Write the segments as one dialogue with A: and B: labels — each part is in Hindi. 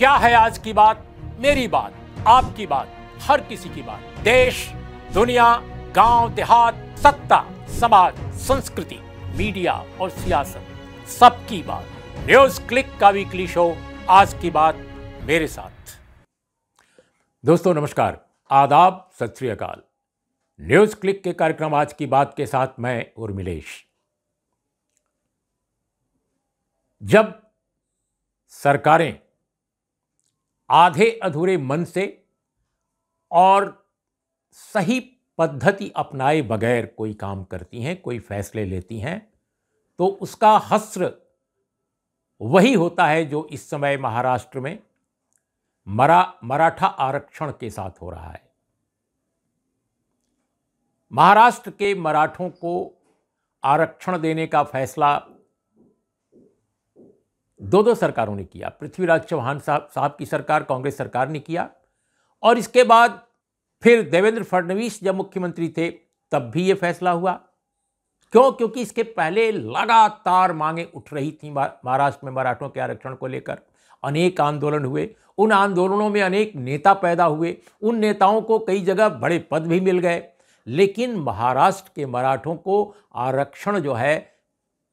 A: क्या है आज की बात मेरी बात आपकी बात हर किसी की बात देश दुनिया गांव देहात सत्ता समाज संस्कृति मीडिया और सियासत सबकी बात न्यूज क्लिक का वीकली शो आज की बात मेरे साथ दोस्तों नमस्कार आदाब सत अकाल न्यूज क्लिक के कार्यक्रम आज की बात के साथ मैं उर्मिलेश जब सरकारें आधे अधूरे मन से और सही पद्धति अपनाए बगैर कोई काम करती हैं कोई फैसले लेती हैं तो उसका हस्र वही होता है जो इस समय महाराष्ट्र में मरा मराठा आरक्षण के साथ हो रहा है महाराष्ट्र के मराठों को आरक्षण देने का फैसला दो दो सरकारों ने किया पृथ्वीराज चौहान साहब साहब की सरकार कांग्रेस सरकार ने किया और इसके बाद फिर देवेंद्र फडणवीस जब मुख्यमंत्री थे तब भी ये फैसला हुआ क्यों क्योंकि इसके पहले लगातार मांगे उठ रही थी महाराष्ट्र में मराठों के आरक्षण को लेकर अनेक आंदोलन हुए उन आंदोलनों में अनेक नेता पैदा हुए उन नेताओं को कई जगह बड़े पद भी मिल गए लेकिन महाराष्ट्र के मराठों को आरक्षण जो है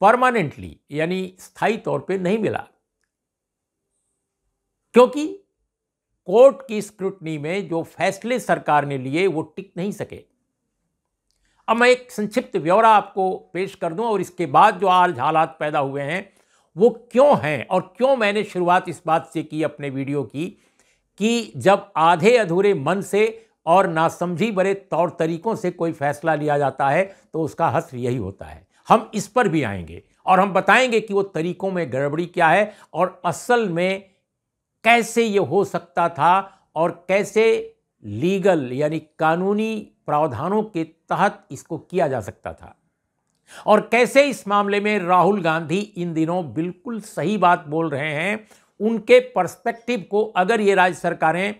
A: परमानेंटली यानी स्थायी तौर पे नहीं मिला क्योंकि कोर्ट की स्क्रूटनी में जो फैसले सरकार ने लिए वो टिक नहीं सके अब मैं एक संक्षिप्त ब्यौरा आपको पेश कर दूं और इसके बाद जो आज हालात पैदा हुए हैं वो क्यों हैं और क्यों मैंने शुरुआत इस बात से की अपने वीडियो की कि जब आधे अधूरे मन से और नासमझी बड़े तौर तरीकों से कोई फैसला लिया जाता है तो उसका हस्र यही होता है हम इस पर भी आएंगे और हम बताएंगे कि वो तरीकों में गड़बड़ी क्या है और असल में कैसे ये हो सकता था और कैसे लीगल यानी कानूनी प्रावधानों के तहत इसको किया जा सकता था और कैसे इस मामले में राहुल गांधी इन दिनों बिल्कुल सही बात बोल रहे हैं उनके पर्सपेक्टिव को अगर ये राज्य सरकारें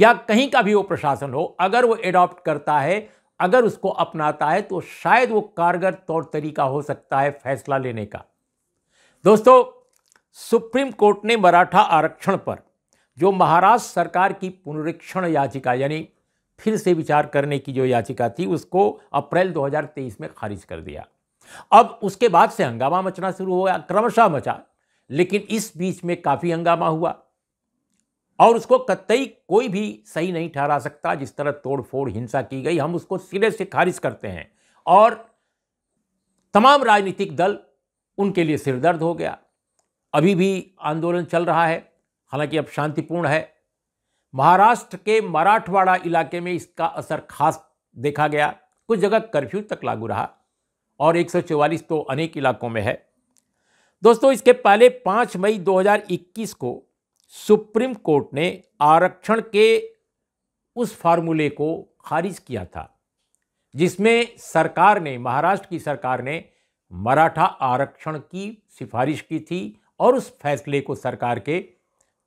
A: या कहीं का भी वो प्रशासन हो अगर वो एडॉप्ट करता है अगर उसको अपनाता है तो शायद वो कारगर तौर तरीका हो सकता है फैसला लेने का दोस्तों सुप्रीम कोर्ट ने मराठा आरक्षण पर जो महाराष्ट्र सरकार की पुनरीक्षण याचिका यानी फिर से विचार करने की जो याचिका थी उसको अप्रैल 2023 में खारिज कर दिया अब उसके बाद से हंगामा मचना शुरू हो गया क्रमशः मचा लेकिन इस बीच में काफ़ी हंगामा हुआ और उसको कतई कोई भी सही नहीं ठहरा सकता जिस तरह तोड़ फोड़ हिंसा की गई हम उसको सिरे से खारिज करते हैं और तमाम राजनीतिक दल उनके लिए सिरदर्द हो गया अभी भी आंदोलन चल रहा है हालांकि अब शांतिपूर्ण है महाराष्ट्र के मराठवाड़ा इलाके में इसका असर खास देखा गया कुछ जगह कर्फ्यू तक लागू रहा और 144 तो अनेक इलाकों में है दोस्तों इसके पहले 5 मई 2021 को सुप्रीम कोर्ट ने आरक्षण के उस फार्मूले को खारिज किया था जिसमें सरकार ने महाराष्ट्र की सरकार ने मराठा आरक्षण की सिफारिश की थी और उस फैसले को सरकार के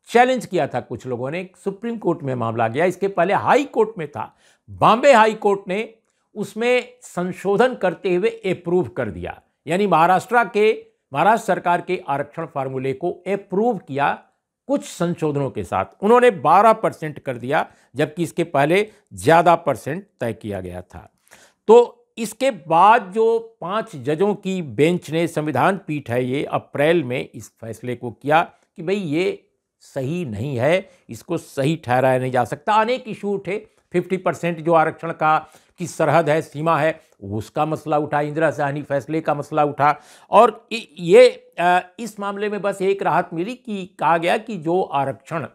A: चैलेंज किया था कुछ लोगों ने सुप्रीम कोर्ट में मामला गया इसके पहले हाई कोर्ट में था बॉम्बे हाई कोर्ट ने उसमें संशोधन करते हुए अप्रूव कर दिया यानी महाराष्ट्र के महाराष्ट्र सरकार के आरक्षण फार्मूले को अप्रूव किया कुछ संशोधनों के साथ उन्होंने 12 परसेंट कर दिया जबकि इसके पहले ज़्यादा परसेंट तय किया गया था तो इसके बाद जो पांच जजों की बेंच ने संविधान पीठ है ये अप्रैल में इस फैसले को किया कि भाई ये सही नहीं है इसको सही ठहराया नहीं जा सकता अनेक इशू उठे फिफ्टी परसेंट जो आरक्षण का की सरहद है सीमा है उसका मसला उठा इंदिरा सहनी फैसले का मसला उठा और ये इस मामले में बस एक राहत मिली कि कहा गया कि जो आरक्षण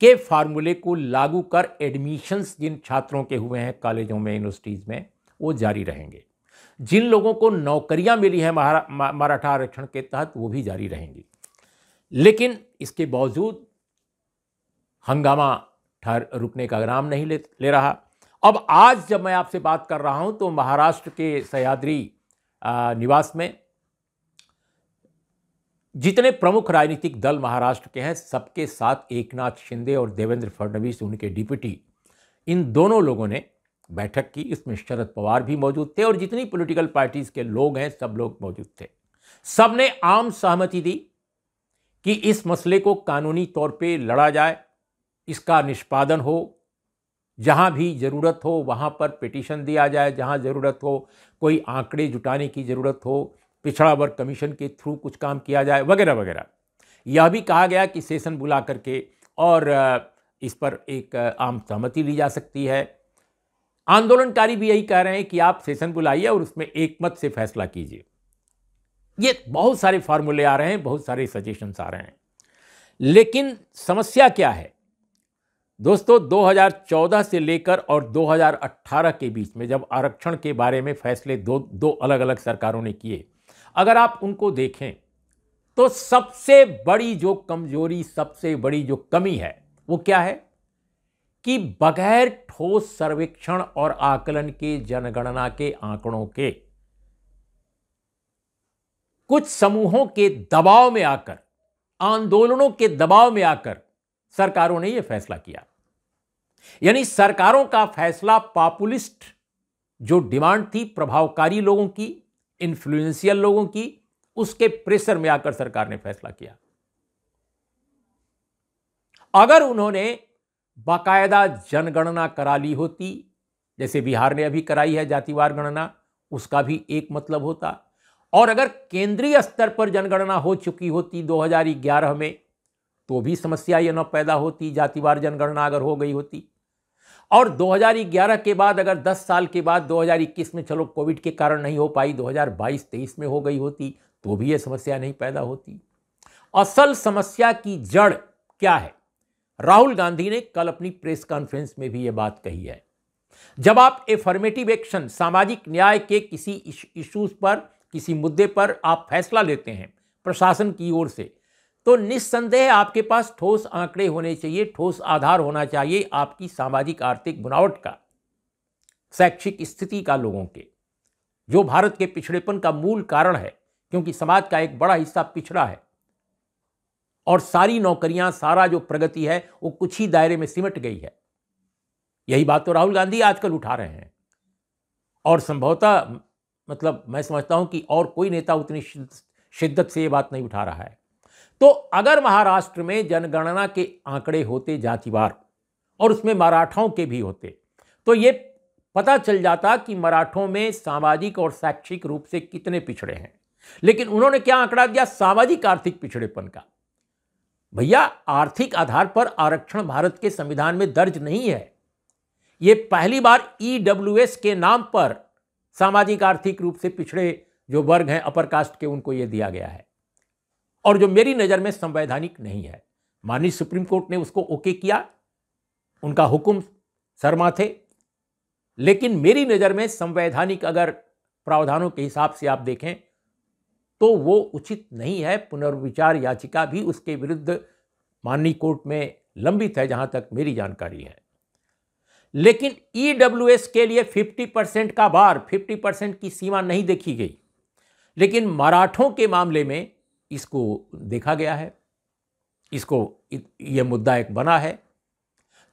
A: के फार्मूले को लागू कर एडमिशन्स जिन छात्रों के हुए हैं कॉलेजों में यूनिवर्सिटीज़ में वो जारी रहेंगे जिन लोगों को नौकरियां मिली हैं मराठा आरक्षण के तहत वो भी जारी रहेंगी लेकिन इसके बावजूद हंगामा ठहर रुकने का नाम नहीं ले, ले रहा अब आज जब मैं आपसे बात कर रहा हूं तो महाराष्ट्र के सह्याद्री निवास में जितने प्रमुख राजनीतिक दल महाराष्ट्र के हैं सबके साथ एकनाथ शिंदे और देवेंद्र फडणवीस उनके डिप्यूटी इन दोनों लोगों ने बैठक की इसमें शरद पवार भी मौजूद थे और जितनी पॉलिटिकल पार्टीज के लोग हैं सब लोग मौजूद थे सब ने आम सहमति दी कि इस मसले को कानूनी तौर पे लड़ा जाए इसका निष्पादन हो जहाँ भी ज़रूरत हो वहाँ पर पिटिशन दिया जाए जहाँ ज़रूरत हो कोई आंकड़े जुटाने की ज़रूरत हो पिछड़ा वर्ग कमीशन के थ्रू कुछ काम किया जाए वगैरह वगैरह यह भी कहा गया कि सेशन बुला करके और इस पर एक आम सहमति ली जा सकती है आंदोलनकारी भी यही कह रहे हैं कि आप सेशन बुलाइए और उसमें एकमत से फैसला कीजिए ये बहुत सारे फार्मूले आ रहे हैं बहुत सारे सजेशंस आ रहे हैं लेकिन समस्या क्या है दोस्तों 2014 से लेकर और 2018 के बीच में जब आरक्षण के बारे में फैसले दो दो अलग अलग सरकारों ने किए अगर आप उनको देखें तो सबसे बड़ी जो कमजोरी सबसे बड़ी जो कमी है वो क्या है कि बगैर ठोस सर्वेक्षण और आकलन के जनगणना के आंकड़ों के कुछ समूहों के दबाव में आकर आंदोलनों के दबाव में आकर सरकारों ने यह फैसला किया यानी सरकारों का फैसला पॉपुलिस्ट जो डिमांड थी प्रभावकारी लोगों की इन्फ्लुएंशियल लोगों की उसके प्रेशर में आकर सरकार ने फैसला किया अगर उन्होंने बाकायदा जनगणना करा ली होती जैसे बिहार ने अभी कराई है जातिवार गणना उसका भी एक मतलब होता और अगर केंद्रीय स्तर पर जनगणना हो चुकी होती 2011 में तो भी समस्या यह न पैदा होती जातिवार जनगणना अगर हो गई होती और 2011 के बाद अगर 10 साल के बाद 2021 में चलो कोविड के कारण नहीं हो पाई 2022-23 में हो गई होती तो भी ये समस्या नहीं पैदा होती असल समस्या की जड़ क्या है राहुल गांधी ने कल अपनी प्रेस कॉन्फ्रेंस में भी ये बात कही है जब आप एफर्मेटिव एक्शन सामाजिक न्याय के किसी इश्यूज पर किसी मुद्दे पर आप फैसला लेते हैं प्रशासन की ओर से तो निस्संदेह आपके पास ठोस आंकड़े होने चाहिए ठोस आधार होना चाहिए आपकी सामाजिक आर्थिक बनावट का शैक्षिक स्थिति का लोगों के जो भारत के पिछड़ेपन का मूल कारण है क्योंकि समाज का एक बड़ा हिस्सा पिछड़ा है और सारी नौकरियां सारा जो प्रगति है वो कुछ ही दायरे में सिमट गई है यही बात तो राहुल गांधी आजकल उठा रहे हैं और संभवतः मतलब मैं समझता हूं कि और कोई नेता उतनी शिद्दत से ये बात नहीं उठा रहा है तो अगर महाराष्ट्र में जनगणना के आंकड़े होते जातिवार और उसमें मराठाओं के भी होते तो ये पता चल जाता कि मराठों में सामाजिक और शैक्षिक रूप से कितने पिछड़े हैं लेकिन उन्होंने क्या आंकड़ा दिया सामाजिक आर्थिक पिछड़ेपन का भैया आर्थिक आधार पर आरक्षण भारत के संविधान में दर्ज नहीं है यह पहली बार ईडब्ल्यूएस e के नाम पर सामाजिक आर्थिक रूप से पिछड़े जो वर्ग हैं अपर कास्ट के उनको यह दिया गया है और जो मेरी नज़र में संवैधानिक नहीं है माननीय सुप्रीम कोर्ट ने उसको ओके किया उनका हुक्म शर्मा थे लेकिन मेरी नज़र में संवैधानिक अगर प्रावधानों के हिसाब से आप देखें तो वो उचित नहीं है पुनर्विचार याचिका भी उसके विरुद्ध माननीय कोर्ट में लंबित है जहां तक मेरी जानकारी है लेकिन ई e के लिए 50 परसेंट का बार 50 परसेंट की सीमा नहीं देखी गई लेकिन मराठों के मामले में इसको देखा गया है इसको ये मुद्दा एक बना है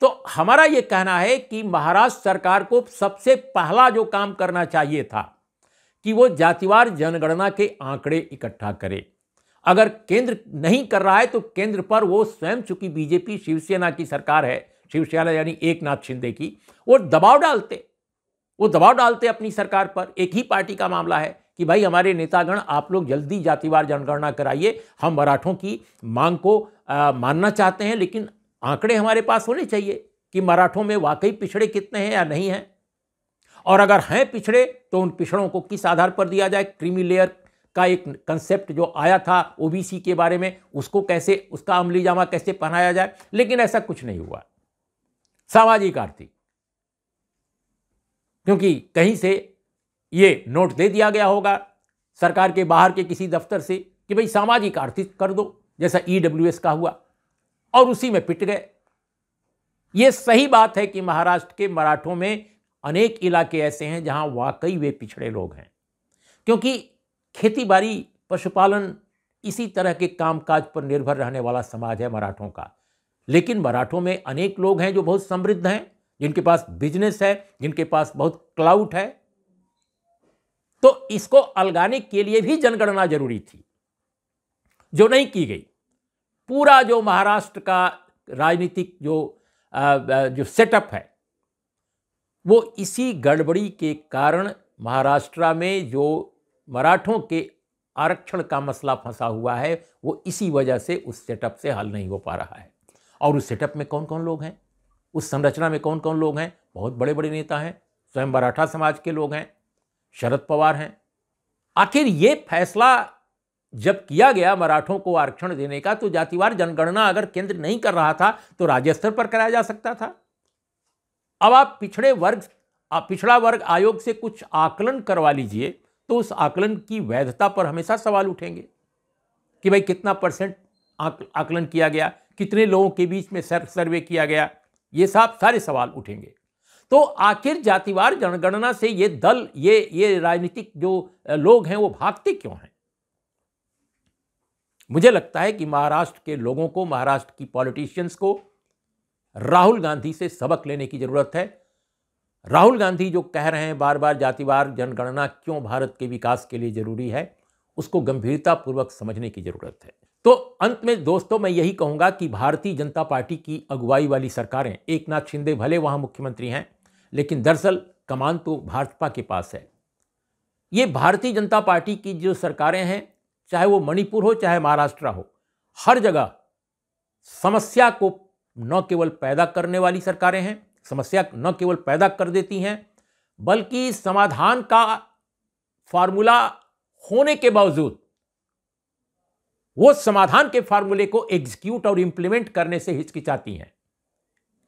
A: तो हमारा ये कहना है कि महाराष्ट्र सरकार को सबसे पहला जो काम करना चाहिए था कि वो जातिवार जनगणना के आंकड़े इकट्ठा करे अगर केंद्र नहीं कर रहा है तो केंद्र पर वो स्वयं चूंकि बीजेपी शिवसेना की सरकार है शिवसेना यानी एक नाथ शिंदे की वो दबाव डालते वो दबाव डालते अपनी सरकार पर एक ही पार्टी का मामला है कि भाई हमारे नेतागण आप लोग जल्दी जातिवार जनगणना कराइए हम मराठों की मांग को आ, मानना चाहते हैं लेकिन आंकड़े हमारे पास होने चाहिए कि मराठों में वाकई पिछड़े कितने हैं या नहीं हैं और अगर हैं पिछड़े तो उन पिछड़ों को किस आधार पर दिया जाए क्रीमी लेयर का एक कंसेप्ट जो आया था ओबीसी के बारे में उसको कैसे उसका अमली जामा कैसे पहनाया जाए लेकिन ऐसा कुछ नहीं हुआ सामाजिक आर्थिक क्योंकि कहीं से ये नोट दे दिया गया होगा सरकार के बाहर के किसी दफ्तर से कि भाई सामाजिक आर्थिक कर दो जैसा ई e का हुआ और उसी में पिट गए ये सही बात है कि महाराष्ट्र के मराठों में अनेक इलाके ऐसे हैं जहां वाकई वे पिछड़े लोग हैं क्योंकि खेतीबाड़ी पशुपालन इसी तरह के कामकाज पर निर्भर रहने वाला समाज है मराठों का लेकिन मराठों में अनेक लोग हैं जो बहुत समृद्ध हैं जिनके पास बिजनेस है जिनके पास बहुत क्लाउट है तो इसको अलगाने के लिए भी जनगणना जरूरी थी जो नहीं की गई पूरा जो महाराष्ट्र का राजनीतिक जो आ, जो सेटअप है वो इसी गड़बड़ी के कारण महाराष्ट्र में जो मराठों के आरक्षण का मसला फंसा हुआ है वो इसी वजह से उस सेटअप से हल नहीं हो पा रहा है और उस सेटअप में कौन कौन लोग हैं उस संरचना में कौन कौन लोग हैं बहुत बड़े बड़े नेता हैं स्वयं मराठा समाज के लोग हैं शरद पवार हैं आखिर ये फैसला जब किया गया मराठों को आरक्षण देने का तो जातिवार जनगणना अगर केंद्र नहीं कर रहा था तो राज्य स्तर पर कराया जा सकता था अब आप पिछड़े वर्ग आप पिछड़ा वर्ग आयोग से कुछ आकलन करवा लीजिए तो उस आकलन की वैधता पर हमेशा सवाल उठेंगे कि भाई कितना परसेंट आकलन किया गया कितने लोगों के बीच में सर्वे किया गया ये सब सारे सवाल उठेंगे तो आखिर जातिवार जनगणना से ये दल ये ये राजनीतिक जो लोग हैं वो भागते क्यों हैं मुझे लगता है कि महाराष्ट्र के लोगों को महाराष्ट्र की पॉलिटिशियंस को राहुल गांधी से सबक लेने की ज़रूरत है राहुल गांधी जो कह रहे हैं बार बार जातिवार जनगणना क्यों भारत के विकास के लिए ज़रूरी है उसको गंभीरतापूर्वक समझने की ज़रूरत है तो अंत में दोस्तों मैं यही कहूंगा कि भारतीय जनता पार्टी की अगुवाई वाली सरकारें एक नाथ शिंदे भले वहां मुख्यमंत्री हैं लेकिन दरअसल कमान तो भाजपा के पास है ये भारतीय जनता पार्टी की जो सरकारें हैं चाहे वो मणिपुर हो चाहे महाराष्ट्र हो हर जगह समस्या को न केवल पैदा करने वाली सरकारें हैं समस्या न केवल पैदा कर देती हैं बल्कि समाधान का फार्मूला होने के बावजूद वो समाधान के फार्मूले को एग्जीक्यूट और इंप्लीमेंट करने से हिचकिचाती हैं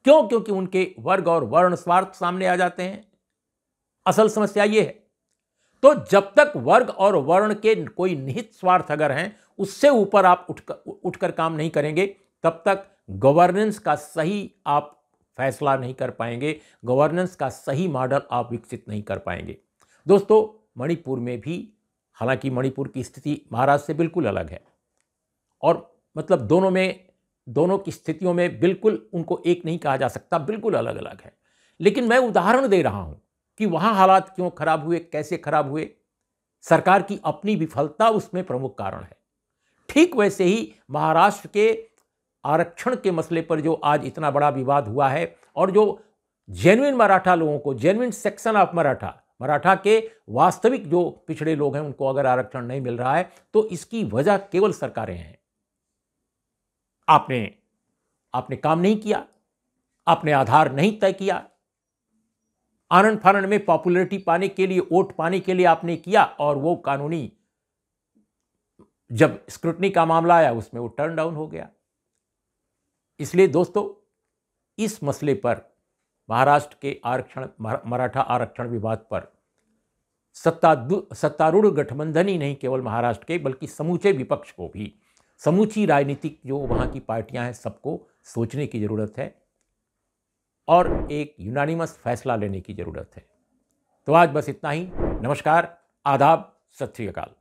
A: क्यों क्योंकि उनके वर्ग और वर्ण स्वार्थ सामने आ जाते हैं असल समस्या ये है तो जब तक वर्ग और वर्ण के कोई निहित स्वार्थ अगर हैं उससे ऊपर आप उठकर उठकर काम नहीं करेंगे तब तक गवर्नेंस का सही आप फैसला नहीं कर पाएंगे गवर्नेंस का सही मॉडल आप विकसित नहीं कर पाएंगे दोस्तों मणिपुर में भी हालांकि मणिपुर की स्थिति महाराष्ट्र से बिल्कुल अलग है और मतलब दोनों में दोनों की स्थितियों में बिल्कुल उनको एक नहीं कहा जा सकता बिल्कुल अलग अलग है लेकिन मैं उदाहरण दे रहा हूँ कि वहाँ हालात क्यों खराब हुए कैसे खराब हुए सरकार की अपनी विफलता उसमें प्रमुख कारण है ठीक वैसे ही महाराष्ट्र के आरक्षण के मसले पर जो आज इतना बड़ा विवाद हुआ है और जो जेन्युन मराठा लोगों को genuine section of Maratha Maratha के वास्तविक जो पिछड़े लोग हैं उनको अगर आरक्षण नहीं मिल रहा है तो इसकी वजह केवल सरकारें हैं आपने आपने काम नहीं किया आपने आधार नहीं तय किया आनंद फानंद में पॉपुलैरिटी पाने के लिए वोट पाने के लिए आपने किया और वो कानूनी जब स्क्रूटनी का मामला आया उसमें वो टर्न डाउन हो गया इसलिए दोस्तों इस मसले पर महाराष्ट्र के आरक्षण मराठा आरक्षण विवाद पर सत्ता सत्तारूढ़ गठबंधन ही नहीं केवल महाराष्ट्र के बल्कि समूचे विपक्ष को भी समूची राजनीतिक जो वहाँ की पार्टियाँ हैं सबको सोचने की ज़रूरत है और एक यूनानिमस फैसला लेने की ज़रूरत है तो आज बस इतना ही नमस्कार आदाब सत श्रीकाल